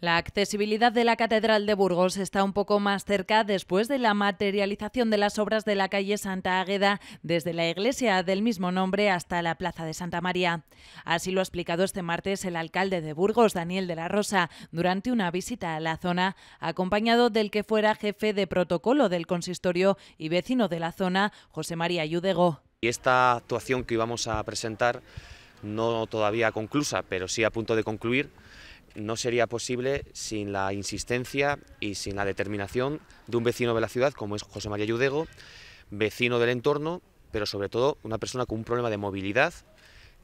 La accesibilidad de la Catedral de Burgos está un poco más cerca después de la materialización de las obras de la calle Santa Águeda desde la iglesia del mismo nombre hasta la Plaza de Santa María. Así lo ha explicado este martes el alcalde de Burgos, Daniel de la Rosa, durante una visita a la zona, acompañado del que fuera jefe de protocolo del consistorio y vecino de la zona, José María Yudego. Y esta actuación que íbamos a presentar, no todavía conclusa, pero sí a punto de concluir, no sería posible sin la insistencia y sin la determinación de un vecino de la ciudad como es José María Yudego, vecino del entorno, pero sobre todo una persona con un problema de movilidad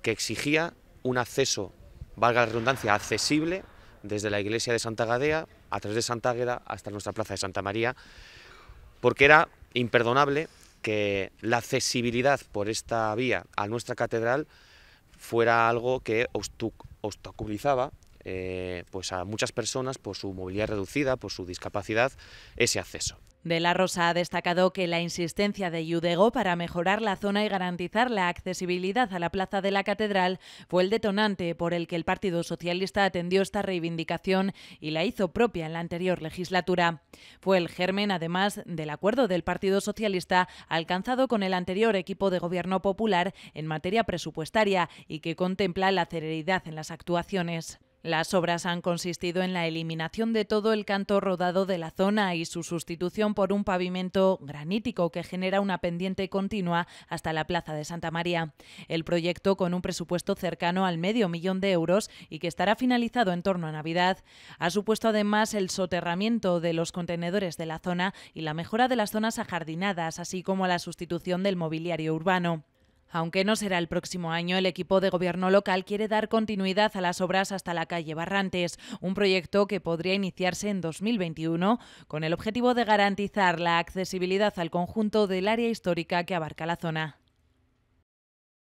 que exigía un acceso, valga la redundancia, accesible desde la iglesia de Santa Gadea a través de Santa Águeda hasta nuestra plaza de Santa María, porque era imperdonable que la accesibilidad por esta vía a nuestra catedral fuera algo que obstaculizaba eh, pues a muchas personas por su movilidad reducida, por su discapacidad, ese acceso. De la Rosa ha destacado que la insistencia de Yudego para mejorar la zona y garantizar la accesibilidad a la plaza de la catedral fue el detonante por el que el Partido Socialista atendió esta reivindicación y la hizo propia en la anterior legislatura. Fue el germen, además, del acuerdo del Partido Socialista alcanzado con el anterior equipo de gobierno popular en materia presupuestaria y que contempla la celeridad en las actuaciones. Las obras han consistido en la eliminación de todo el canto rodado de la zona y su sustitución por un pavimento granítico que genera una pendiente continua hasta la Plaza de Santa María. El proyecto, con un presupuesto cercano al medio millón de euros y que estará finalizado en torno a Navidad, ha supuesto además el soterramiento de los contenedores de la zona y la mejora de las zonas ajardinadas, así como la sustitución del mobiliario urbano. Aunque no será el próximo año, el equipo de gobierno local quiere dar continuidad a las obras hasta la calle Barrantes, un proyecto que podría iniciarse en 2021 con el objetivo de garantizar la accesibilidad al conjunto del área histórica que abarca la zona.